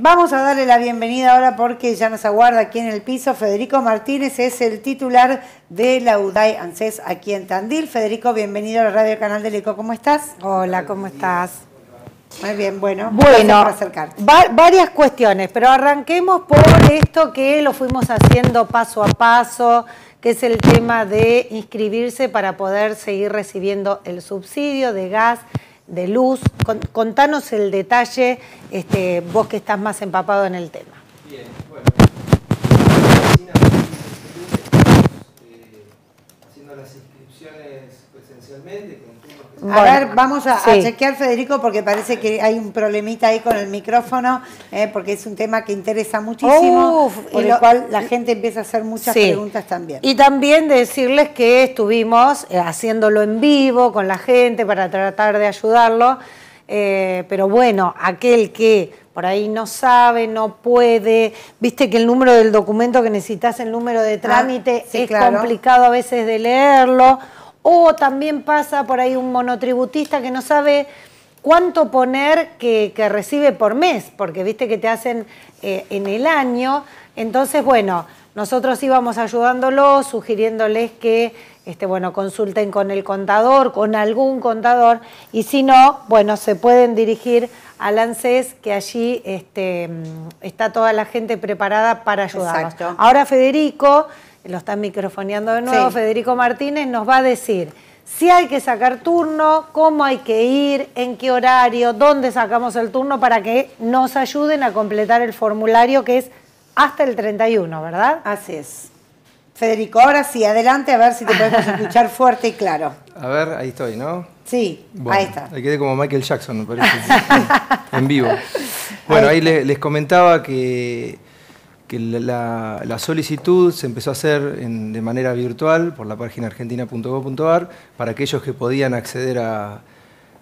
Vamos a darle la bienvenida ahora porque ya nos aguarda aquí en el piso. Federico Martínez es el titular de la UDAI ANSES aquí en Tandil. Federico, bienvenido a la Radio Canal del ECO. ¿Cómo estás? Hola, ¿cómo estás? Muy bien, bueno. Bueno, varias cuestiones, pero arranquemos por esto que lo fuimos haciendo paso a paso, que es el tema de inscribirse para poder seguir recibiendo el subsidio de gas de luz. contanos el detalle, este, vos que estás más empapado en el tema. Bien, bueno, eh, haciendo las inscripciones presencialmente a ver, vamos a, chequear, Federico, porque parece que hay un problemita ahí con el micrófono, eh, porque es un tema que interesa muchísimo, Uf, lo, cual la gente empieza a hacer muchas preguntas también. Y también decirles que estuvimos eh, haciéndolo en vivo con la gente para tratar de ayudarlo, eh, pero bueno, aquel que por ahí no sabe, no puede. Viste que el número del documento que necesitas, el número de ah, trámite, es complicado a veces de leerlo. O también pasa por ahí un monotributista que no sabe cuánto poner que, recibe por mes, porque viste que te hacen eh, en el año. Entonces, bueno, nosotros íbamos ayudándolos, sugiriéndoles que este, bueno, consulten con el contador, con algún contador, y si no, bueno, se pueden dirigir a ANSES, que allí este, mm, está toda la gente preparada para ayudarnos. Ahora Federico lo están microfoneando de nuevo, Federico Martínez, nos va a decir si hay que sacar turno, cómo hay que ir, en qué horario, dónde sacamos el turno para que nos ayuden a completar el formulario que es hasta el 31, ¿verdad? Así es. Federico, ahora sí, adelante a ver si te podemos escuchar fuerte y claro. A ver, ahí estoy, ¿no? Sí, ahí está. ahí quedé como Michael Jackson, me parece. en vivo. Bueno, ahí, les comentaba que que la, solicitud se empezó a hacer de manera virtual por la página argentina.gov.ar para aquellos que podían acceder a,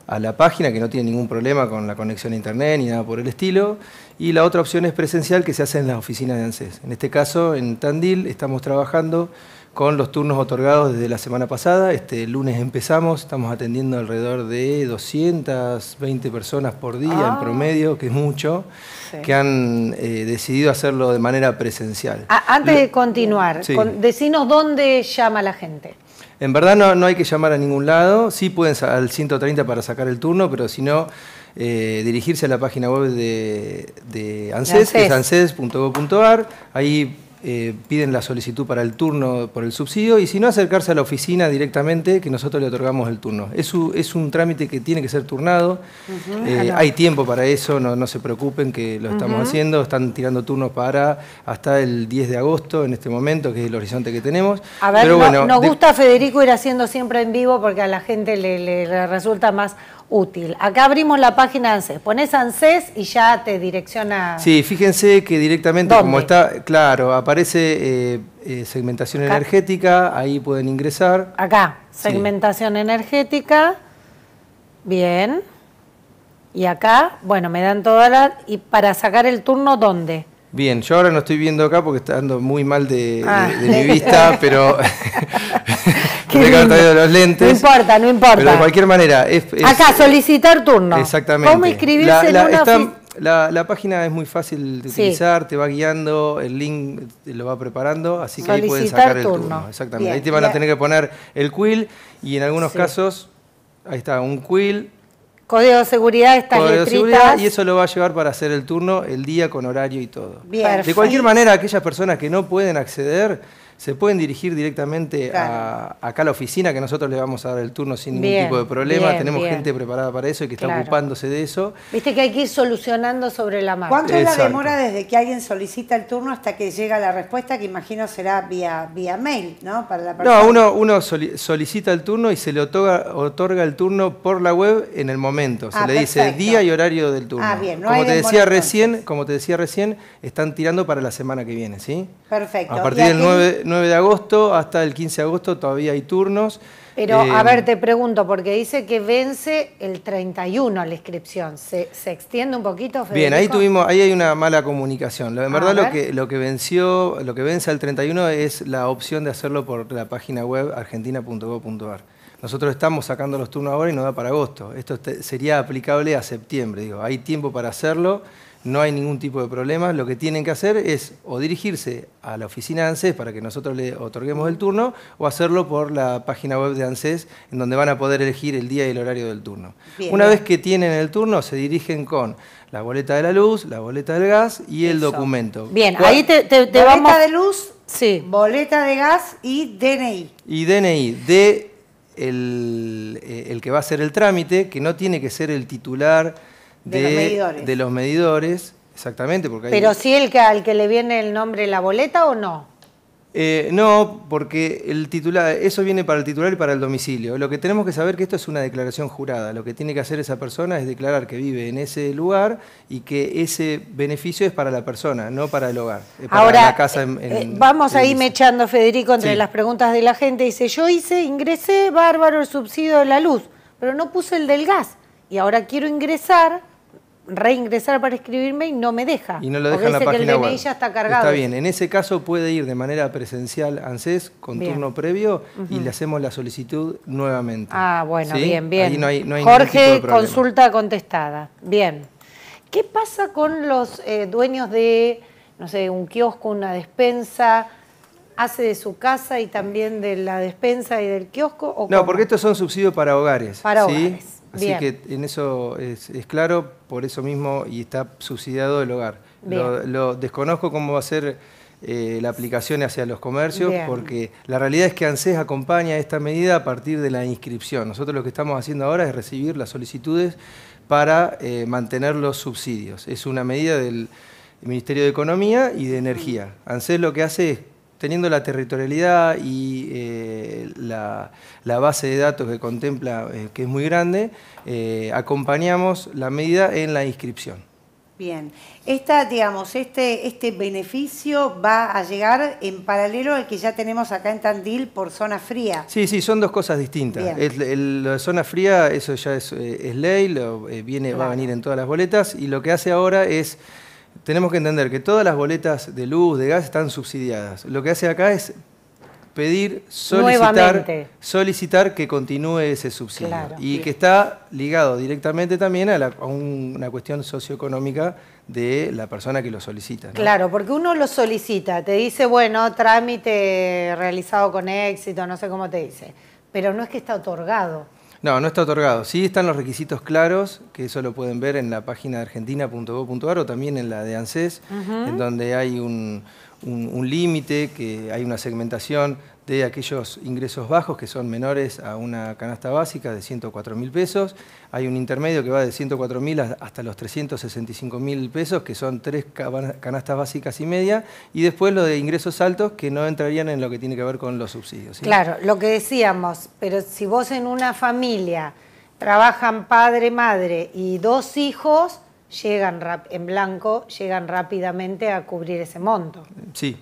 a, la página, que no tienen ningún problema con la conexión a internet ni nada por el estilo. Y la otra opción es presencial que se hace en las oficinas de ANSES. En este caso, en Tandil, estamos trabajando con los turnos otorgados desde la semana pasada. Este lunes empezamos, estamos atendiendo alrededor de 220 personas por día en ah. promedio, que es mucho, que han eh, decidido hacerlo de manera presencial. Ah, antes de continuar, decinos dónde llama la gente. En verdad no, no hay que llamar a ningún lado, sí pueden al 130 para sacar el turno, pero si no... Eh, dirigirse a la página web de, ANSES, que es anses.gov.ar. Ahí eh, piden la solicitud para el turno por el subsidio y si no acercarse a la oficina directamente que nosotros le otorgamos el turno. Es, un, trámite que tiene que ser turnado, eh, hay tiempo para eso, no, se preocupen que lo estamos haciendo, están tirando turnos para hasta el 10 de agosto en este momento, que es el horizonte que tenemos. A ver, nos gusta Federico ir haciendo siempre en vivo porque a la gente le resulta más útil. Acá abrimos la página ANSES. Pones ANSES y ya te direcciona. Sí, fíjense que directamente, como está, claro, aparece eh, eh, segmentación energética, ahí pueden ingresar. Acá, segmentación energética. Bien. Y acá, bueno, me dan toda la... ¿Y para sacar el turno dónde? Bien, yo ahora no estoy viendo acá porque está dando muy mal de, ah. mi vista, pero de los lentes. No importa, no importa. Pero de cualquier manera. Es, acá, solicitar turno. Exactamente. ¿Cómo inscribirse en una la, página es muy fácil de utilizar, te va guiando, el link lo va preparando, así que ahí pueden sacar el turno. Exactamente. Ahí te van a tener que poner el quill y en algunos casos, ahí está, un quill Código de seguridad está Código de seguridad y eso lo va a llevar para hacer el turno el día con horario y todo. De cualquier manera, aquellas personas que no pueden acceder se pueden dirigir directamente a, acá a la oficina, que nosotros le vamos a dar el turno sin ningún tipo de problema. Tenemos gente preparada para eso y que está ocupándose de eso. Viste que hay que ir solucionando sobre la marcha. ¿Cuánto es la demora desde que alguien solicita el turno hasta que llega la respuesta, que imagino será vía, vía mail, ¿no? Para la No, uno, solicita el turno y se le otorga, otorga el turno por la web en el momento. Se ah, le dice día y horario del turno. Ah, bien. como, te decía recién, como te decía recién, están tirando para la semana que viene, ¿sí? Perfecto. A partir del 9, 9 de agosto hasta el 15 de agosto todavía hay turnos. Pero, a eh, ver, te pregunto, porque dice que vence el 31 la inscripción. ¿Se, extiende un poquito, Bien, ahí tuvimos, ahí hay una mala comunicación. En verdad lo que, lo que venció, lo que vence el 31 es la opción de hacerlo por la página web argentina.gov.ar. Nosotros estamos sacando los turnos ahora y no da para agosto. Esto sería aplicable a septiembre, digo. Hay tiempo para hacerlo no hay ningún tipo de problema. Lo que tienen que hacer es o dirigirse a la oficina de ANSES para que nosotros le otorguemos el turno o hacerlo por la página web de ANSES en donde van a poder elegir el día y el horario del turno. Una vez que tienen el turno, se dirigen con la boleta de la luz, la boleta del gas y el documento. Bien, ahí te, vamos... de luz, sí. boleta de gas y DNI. Y DNI, de el, eh, el que va a hacer el trámite, que no tiene que ser el titular de, los medidores. exactamente. Porque Pero si el que, al que le viene el nombre la boleta o no. Eh, no, porque el titular, eso viene para el titular y para el domicilio. Lo que tenemos que saber que esto es una declaración jurada. Lo que tiene que hacer esa persona es declarar que vive en ese lugar y que ese beneficio es para la persona, no para el hogar, Ahora, eh, vamos ahí me mechando, Federico, entre las preguntas de la gente. Dice, yo hice, ingresé, bárbaro, el subsidio de la luz, pero no puse el del gas. Y ahora quiero ingresar reingresar para escribirme y no me deja. Y no lo deja en la página el DNI ya está cargado. Está bien, en ese caso puede ir de manera presencial ANSES con turno previo y le hacemos la solicitud nuevamente. Ah, bueno, bien, bien. Jorge, consulta contestada. Bien. ¿Qué pasa con los eh, dueños de, no sé, un kiosco, una despensa? hace de su casa y también de la despensa y del kiosco? no, porque estos son subsidios para hogares. Para hogares. Así que en eso es, claro, por eso mismo, y está subsidiado el hogar. Lo, desconozco cómo va a ser eh, la aplicación hacia los comercios, porque la realidad es que ANSES acompaña esta medida a partir de la inscripción. Nosotros lo que estamos haciendo ahora es recibir las solicitudes para eh, mantener los subsidios. Es una medida del Ministerio de Economía y de Energía. ANSES lo que hace es teniendo la territorialidad y eh, la, base de datos que contempla, eh, que es muy grande, eh, acompañamos la medida en la inscripción. Bien, Esta, digamos, este, este beneficio va a llegar en paralelo al que ya tenemos acá en Tandil por zona fría. Sí, sí, son dos cosas distintas. El, la zona fría, eso ya es, ley, viene, va a venir en todas las boletas, y lo que hace ahora es tenemos que entender que todas las boletas de luz, de gas, están subsidiadas. Lo que hace acá es pedir, solicitar, solicitar que continúe ese subsidio. Y que está ligado directamente también a, una cuestión socioeconómica de la persona que lo solicita. Claro, porque uno lo solicita, te dice, bueno, trámite realizado con éxito, no sé cómo te dice, pero no es que está otorgado. No, no está otorgado. Sí están los requisitos claros, que eso lo pueden ver en la página de argentina.gov.ar o también en la de ANSES, en donde hay un límite, que hay una segmentación de aquellos ingresos bajos que son menores a una canasta básica de 104 mil pesos. Hay un intermedio que va de 104 mil hasta los 365 mil pesos, que son tres canastas básicas y media, y después lo de ingresos altos que no entrarían en lo que tiene que ver con los subsidios. Claro, lo que decíamos, pero si vos en una familia trabajan padre, madre y dos hijos, llegan en blanco, llegan rápidamente a cubrir ese monto. Sí,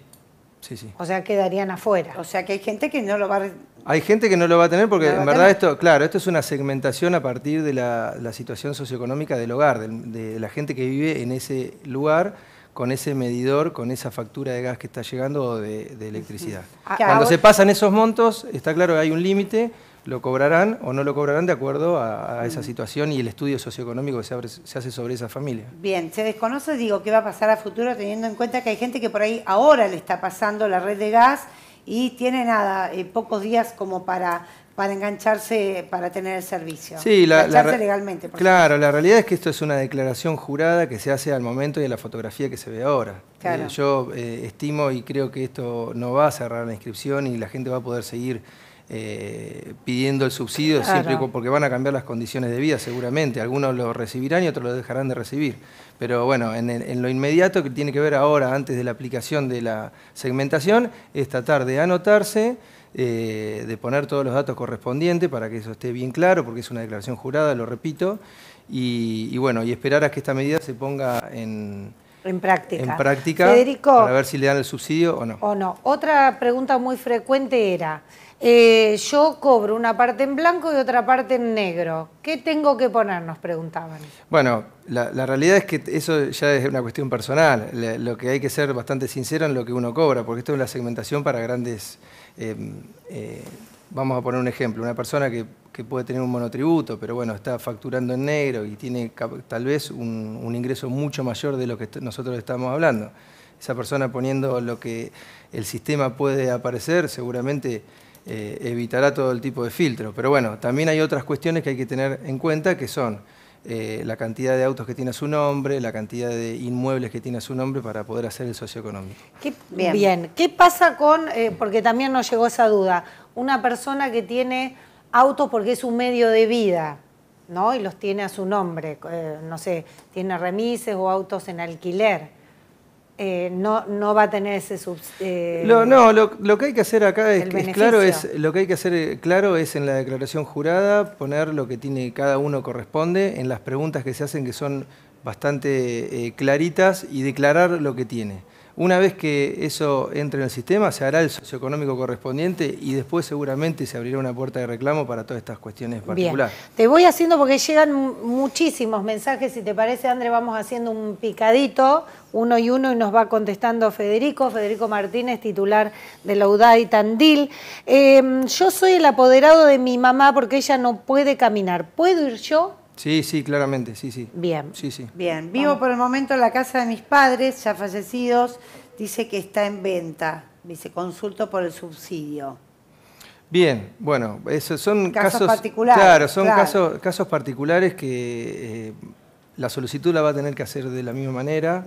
o sea, quedarían afuera. O sea, que hay gente que no lo va a... Hay gente que no lo va a tener porque en verdad esto, claro, esto es una segmentación a partir de la, situación socioeconómica del hogar, de, la gente que vive en ese lugar con ese medidor, con esa factura de gas que está llegando o de, electricidad. Ah, Cuando ah, se pasan esos montos, está claro que hay un límite lo cobrarán o no lo cobrarán de acuerdo a, esa situación y el estudio socioeconómico que se, hace sobre esa familia. Bien, se desconoce, digo, qué va a pasar a futuro teniendo en cuenta que hay gente que por ahí ahora le está pasando la red de gas y tiene nada, eh, pocos días como para para engancharse, para tener el servicio. Sí, la, claro, la realidad es que esto es una declaración jurada que se hace al momento y en la fotografía que se ve ahora. Eh, yo eh, estimo y creo que esto no va a cerrar la inscripción y la gente va a poder seguir eh, pidiendo el subsidio porque van a cambiar las condiciones de vida seguramente. Algunos lo recibirán y otros lo dejarán de recibir. Pero bueno, en, lo inmediato que tiene que ver ahora, antes de la aplicación de la segmentación, es tratar de anotarse, eh, de poner todos los datos correspondientes para que eso esté bien claro, porque es una declaración jurada, lo repito, y bueno, y esperar a que esta medida se ponga en en práctica. En práctica, para ver si le dan el subsidio o no. O no. Otra pregunta muy frecuente era, eh, yo cobro una parte en blanco y otra parte en negro. ¿Qué tengo que poner? Nos preguntaban. Bueno, la, realidad es que eso ya es una cuestión personal. lo que hay que ser bastante sincero en lo que uno cobra, porque esto es una segmentación para grandes... Eh, eh, vamos a poner un ejemplo, una persona que que puede tener un monotributo, pero bueno, está facturando en negro y tiene tal vez un, ingreso mucho mayor de lo que nosotros estamos hablando. Esa persona poniendo lo que el sistema puede aparecer, seguramente eh, evitará todo el tipo de filtro. Pero bueno, también hay otras cuestiones que hay que tener en cuenta, que son eh, la cantidad de autos que tiene a su nombre, la cantidad de inmuebles que tiene a su nombre para poder hacer el socioeconómico. bien. ¿qué pasa con, eh, porque también nos llegó esa duda, una persona que tiene autos porque es un medio de vida, ¿no? Y los tiene a su nombre, eh, no sé, tiene remises o autos en alquiler. Eh, no, no va a tener ese sub, eh, no, lo, que hay que hacer acá es, es, claro es lo que hay que hacer eh, claro es en la declaración jurada poner lo que tiene cada uno corresponde en las preguntas que se hacen que son bastante claritas y declarar lo que tiene. Una vez que eso entre en el sistema, se hará el socioeconómico correspondiente y después seguramente se abrirá una puerta de reclamo para todas estas cuestiones particulares. Te voy haciendo, porque llegan muchísimos mensajes, si te parece, André, vamos haciendo un picadito, uno y uno, y nos va contestando Federico, Federico Martínez, titular de la UDAI Tandil. Em, yo soy el apoderado de mi mamá porque ella no puede caminar. ¿Puedo ir yo? Sí, sí, claramente, sí, sí. Bien. Sí, sí. Bien. Vivo por el momento en la casa de mis padres, ya fallecidos. Dice que está en venta. Dice, consulto por el subsidio. Bien, bueno, esos son casos, particulares. Claro, son Casos, particulares que eh, la solicitud la va a tener que hacer de la misma manera.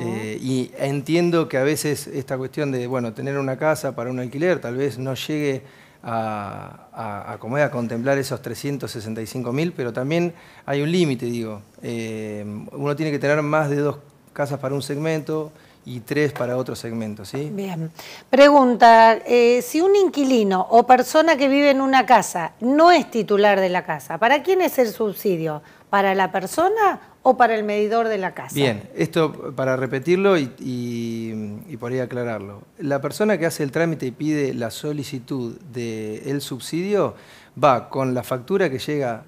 Eh, y entiendo que a veces esta cuestión de, bueno, tener una casa para un alquiler tal vez no llegue a, a, contemplar esos 365 mil, pero también hay un límite, digo. Eh, uno tiene que tener más de dos casas para un segmento y tres para otro segmento, ¿sí? Bien. Pregunta, eh, si un inquilino o persona que vive en una casa no es titular de la casa, ¿para quién es el subsidio? para la persona o para el medidor de la casa. Bien, esto para repetirlo y, por ahí aclararlo. La persona que hace el trámite y pide la solicitud del subsidio va con la factura que llega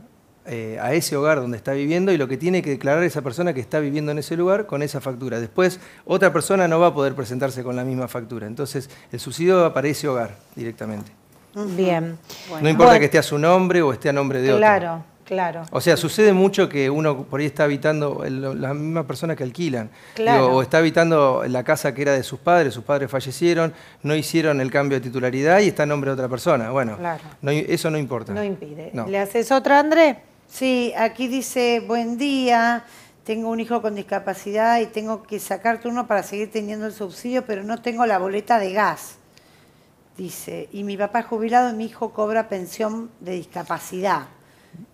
eh, a ese hogar donde está viviendo y lo que tiene que declarar esa persona que está viviendo en ese lugar con esa factura. Después, otra persona no va a poder presentarse con la misma factura. Entonces, el subsidio va para ese hogar directamente. Bien. No importa que esté a su nombre o esté a nombre de otro. Claro. Claro. O sea, sucede mucho que uno por ahí está habitando, la las mismas personas que alquilan, o está habitando la casa que era de sus padres, sus padres fallecieron, no hicieron el cambio de titularidad y está en nombre de otra persona. Bueno, eso no importa. No impide. ¿Le haces otra, André? Sí, aquí dice, buen día, tengo un hijo con discapacidad y tengo que sacar turno para seguir teniendo el subsidio, pero no tengo la boleta de gas. Dice, y mi papá es jubilado y mi hijo cobra pensión de discapacidad.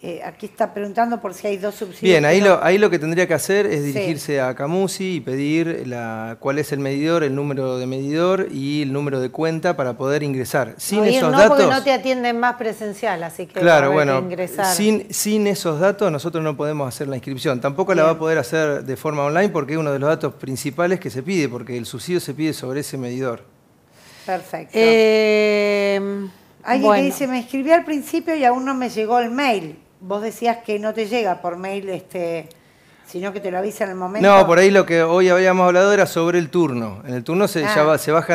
Eh, aquí está preguntando por si hay dos subsidios. Bien, ahí, lo, ahí lo que tendría que hacer es dirigirse a Camusi y pedir la, cuál es el medidor, el número de medidor y el número de cuenta para poder ingresar. Sin esos no, datos. Porque no te atienden más presencial, así que claro, bueno, ingresar. Sin, sin esos datos nosotros no podemos hacer la inscripción. Tampoco la va a poder hacer de forma online porque es uno de los datos principales que se pide, porque el subsidio se pide sobre ese medidor. Perfecto. Eh, Alguien que dice, me escribí al principio y aún no me llegó el mail. Vos decías que no te llega por mail, este, sino que te lo avisa en el momento. No, por ahí lo que hoy habíamos hablado era sobre el turno. En el turno se, ah. se baja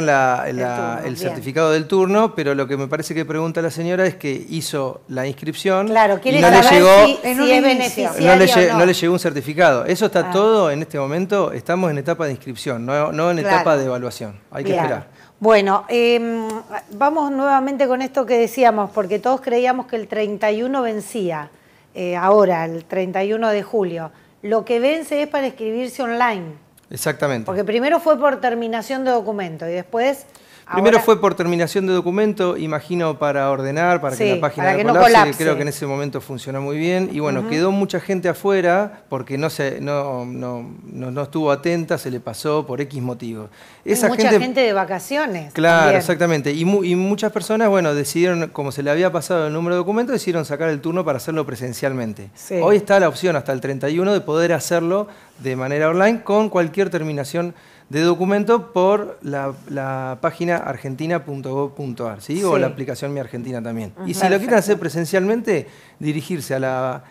el, certificado del turno, pero lo que me parece que pregunta la señora es que hizo la inscripción claro, y no le llegó, no, le llegó un certificado. Eso está ah. todo en este momento, estamos en etapa de inscripción, no, en etapa de evaluación. Hay que esperar. Bueno, em, vamos nuevamente con esto que decíamos, porque todos creíamos que el 31 vencía, eh, ahora, el 31 de julio. Lo que vence es para escribirse online. Exactamente. Porque primero fue por terminación de documento y después Primero fue por terminación de documento, imagino para ordenar, para que la página no colapse. Creo que en ese momento funcionó muy bien. Y bueno, quedó mucha gente afuera porque no, se, no, estuvo atenta, se le pasó por X motivos. Esa mucha gente, de vacaciones. Claro, exactamente. Y, muchas personas, bueno, decidieron, como se le había pasado el número de documentos, decidieron sacar el turno para hacerlo presencialmente. Hoy está la opción hasta el 31 de poder hacerlo de manera online con cualquier terminación de documento por la, página argentina.gov.ar, ¿sí? O la aplicación Mi Argentina también. Y si lo quieren hacer presencialmente, dirigirse a la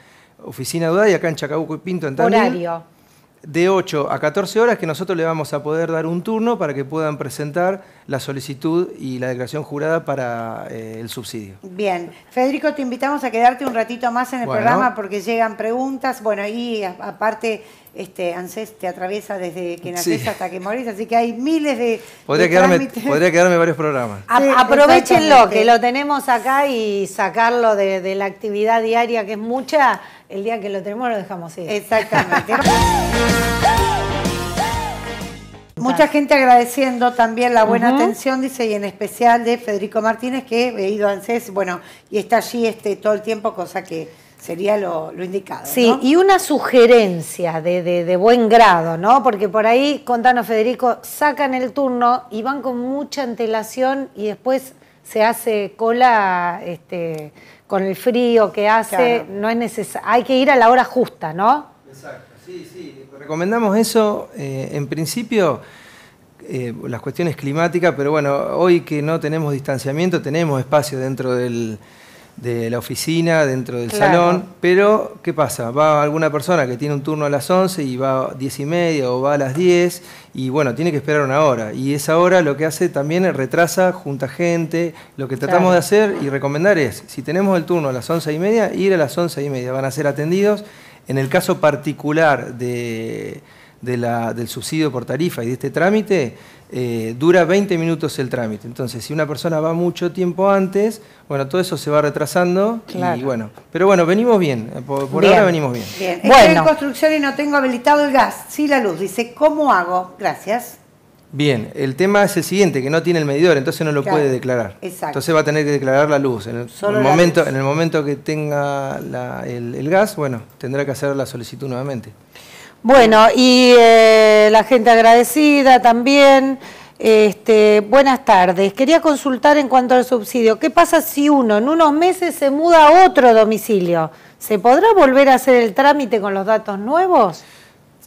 oficina de y acá en Chacabuco y Pinto, en de 8 a 14 horas que nosotros le vamos a poder dar un turno para que puedan presentar la solicitud y la declaración jurada para eh, el subsidio. Bien. Federico, te invitamos a quedarte un ratito más en el programa porque llegan preguntas. Bueno, y aparte, este, ANSES te atraviesa desde que nacés hasta que morís, así que hay miles de. Podría, quedarme, podría quedarme varios programas. aprovechenlo, que lo tenemos acá y sacarlo de la actividad diaria que es mucha el día que lo tenemos lo dejamos ir. Exactamente. Mucha gente agradeciendo también la buena atención, dice, y en especial de Federico Martínez, que he ido a ANSES, bueno, y está allí este, todo el tiempo, cosa que sería lo, indicado. Sí, y una sugerencia de, de, buen grado, ¿no? Porque por ahí, contanos Federico, sacan el turno y van con mucha antelación y después se hace cola este, con el frío que hace, no es hay que ir a la hora justa, ¿no? Exacto, sí, sí, recomendamos eso. Eh, en principio, eh, las cuestiones climáticas, pero bueno, hoy que no tenemos distanciamiento, tenemos espacio dentro del de la oficina, dentro del salón, pero ¿qué pasa? Va alguna persona que tiene un turno a las 11 y va a 10 y media o va a las 10 y bueno, tiene que esperar una hora. Y esa hora lo que hace también es retrasa, junta gente. Lo que tratamos de hacer y recomendar es, si tenemos el turno a las 11 y media, ir a las 11 y media, van a ser atendidos. En el caso particular de, de la, del subsidio por tarifa y de este trámite, eh, dura 20 minutos el trámite. Entonces, si una persona va mucho tiempo antes, bueno, todo eso se va retrasando. bueno, pero bueno, venimos bien. Por, ahora venimos bien. Estoy en construcción y no tengo habilitado el gas, sí la luz. Dice, ¿cómo hago? Gracias. Bien, el tema es el siguiente, que no tiene el medidor, entonces no lo puede declarar. Exacto. Entonces va a tener que declarar la luz. En el, momento, En el momento que tenga el gas, bueno, tendrá que hacer la solicitud nuevamente. Bueno, y eh, la gente agradecida también. Este, buenas tardes. Quería consultar en cuanto al subsidio. ¿Qué pasa si uno en unos meses se muda a otro domicilio? ¿Se podrá volver a hacer el trámite con los datos nuevos?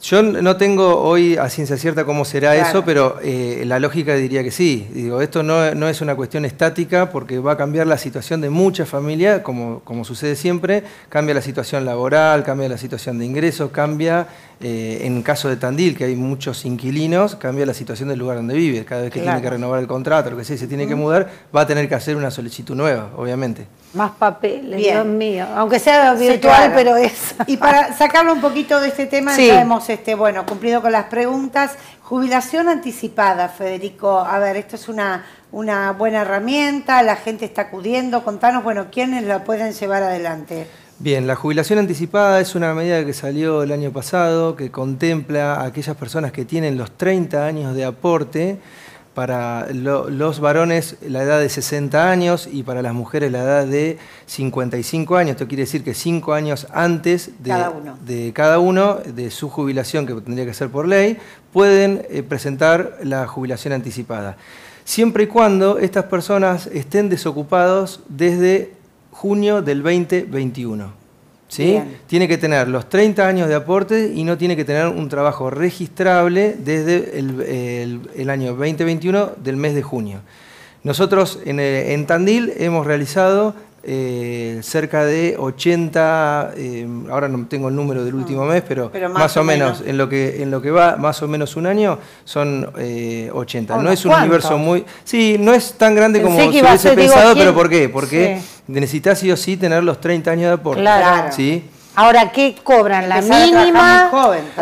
Yo no tengo hoy a ciencia cierta cómo será eso, pero eh, la lógica diría que sí. Digo, esto no, es una cuestión estática porque va a cambiar la situación de muchas familias, como, como sucede siempre. Cambia la situación laboral, cambia la situación de ingresos, cambia, eh, en caso de Tandil, que hay muchos inquilinos, cambia la situación del lugar donde vive. Cada vez que tiene que renovar el contrato, lo que sea, se tiene que mudar, va a tener que hacer una solicitud nueva, obviamente. Más papeles, Dios mío. Aunque sea virtual, pero es. Y para sacarlo un poquito de este tema, ya hemos este, bueno, cumplido con las preguntas. Jubilación anticipada, Federico. A ver, esto es una, una buena herramienta, la gente está acudiendo. Contanos, bueno, quiénes la pueden llevar adelante. Bien, la jubilación anticipada es una medida que salió el año pasado que contempla a aquellas personas que tienen los 30 años de aporte para los varones la edad de 60 años y para las mujeres la edad de 55 años. Esto quiere decir que 5 años antes de cada, uno. de su jubilación que tendría que ser por ley, pueden eh, presentar la jubilación anticipada. Siempre y cuando estas personas estén desocupados desde junio del 2021. ¿sí? Tiene que tener los 30 años de aporte y no tiene que tener un trabajo registrable desde el, año 2021 del mes de junio. Nosotros en eh, Tandil hemos realizado eh, cerca de 80, eh, ahora no tengo el número del último ah, mes, pero, más, o menos, en, lo que, en lo que va más o menos un año son 80. Eh, no es un universo muy... Sí, no es tan grande como se hubiese pensado, pero ¿por qué? Porque necesitas sí o sí tener los 30 años de aporte. Claro. ¿sí? Ahora, ¿qué cobran? ¿La mínima?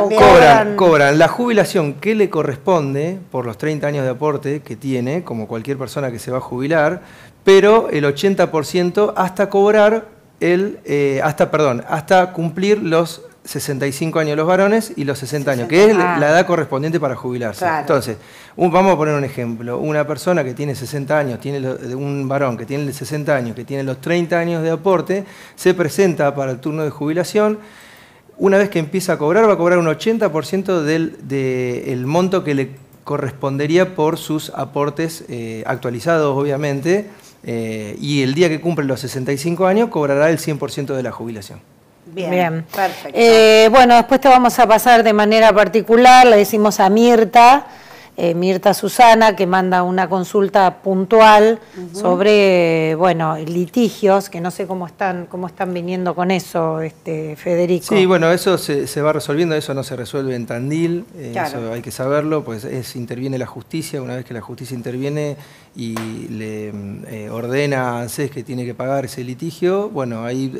cobran, cobran la jubilación que le corresponde por los 30 años de aporte que tiene, como cualquier persona que se va a jubilar, pero el 80% hasta cobrar el, eh, hasta, perdón, hasta cumplir los 65 años los varones y los 60 años, que es la edad correspondiente para jubilarse. Entonces, vamos a poner un ejemplo. Una persona que tiene 60 años, tiene un varón que tiene 60 años, que tiene los 30 años de aporte, se presenta para el turno de jubilación. Una vez que empieza a cobrar, va a cobrar un 80% del monto que le correspondería por sus aportes eh, actualizados, obviamente, eh, y el día que cumple los 65 años cobrará el 100% de la jubilación. Bien, perfecto. Eh, bueno, después te vamos a pasar de manera particular, le decimos a Mirta. Eh, Mirta Susana, que manda una consulta puntual sobre, bueno, litigios, que no sé cómo están, cómo están viniendo con eso, este, Federico. Sí, bueno, eso se, va resolviendo, eso no se resuelve en Tandil, eh, eso hay que saberlo, pues interviene la justicia, una vez que la justicia interviene y le eh, ordena a ANSES que tiene que pagar ese litigio, bueno, ahí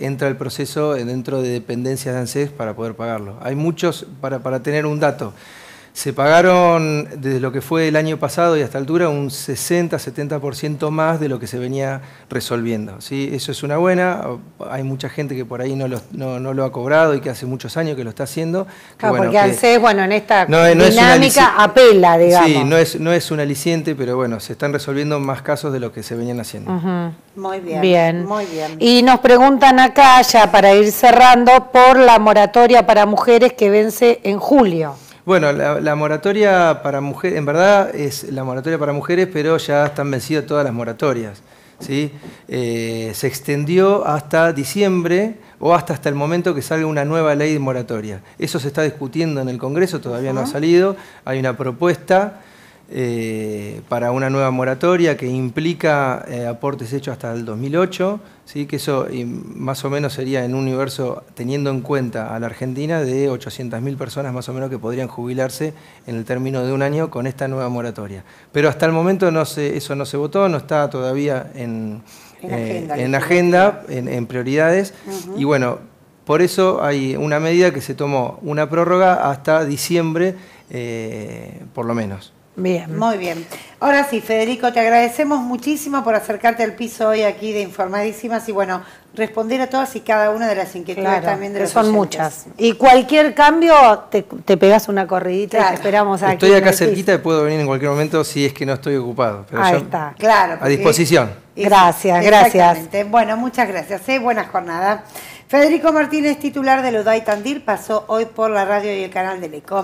entra el proceso dentro de dependencias de ANSES para poder pagarlo. Hay muchos, para, para tener un dato, se pagaron desde lo que fue el año pasado y hasta altura un 60-70% más de lo que se venía resolviendo. ¿sí? Eso es una buena, hay mucha gente que por ahí no lo, ha cobrado y que hace muchos años que lo está haciendo. porque ANSES, bueno, en esta dinámica apela, digamos. Sí, no es, un aliciente, pero bueno, se están resolviendo más casos de lo que se venían haciendo. Muy bien, muy bien. Y nos preguntan acá, ya para ir cerrando, por la moratoria para mujeres que vence en julio. Bueno, la, moratoria para mujeres, en verdad es la moratoria para mujeres, pero ya están vencidas todas las moratorias. ¿sí? Eh, se extendió hasta diciembre o hasta hasta el momento que salga una nueva ley de moratoria. Eso se está discutiendo en el Congreso, todavía no ha salido. Hay una propuesta eh, para una nueva moratoria que implica eh, aportes hechos hasta el 2008, ¿sí? que eso más o menos sería en un universo, teniendo en cuenta a la Argentina, de 800.000 personas más o menos que podrían jubilarse en el término de un año con esta nueva moratoria. Pero hasta el momento eso no se votó, no está todavía en, agenda, eh, en, prioridades, y bueno, por eso hay una medida que se tomó una prórroga hasta diciembre, por lo menos. Bien. Muy bien. Ahora sí, Federico, te agradecemos muchísimo por acercarte al piso hoy aquí de Informadísimas y bueno, responder a todas y cada una de las inquietudes también de los Son muchas. Y cualquier cambio, te, te pegas una corridita y te esperamos aquí. Estoy acá cerquita y puedo venir en cualquier momento si es que no estoy ocupado. Ahí está. Claro. A disposición. gracias, gracias. Bueno, muchas gracias. ¿eh? jornadas. jornadas Federico Martínez, titular de Ludai Tandil, pasó hoy por la radio y el canal de ECOM.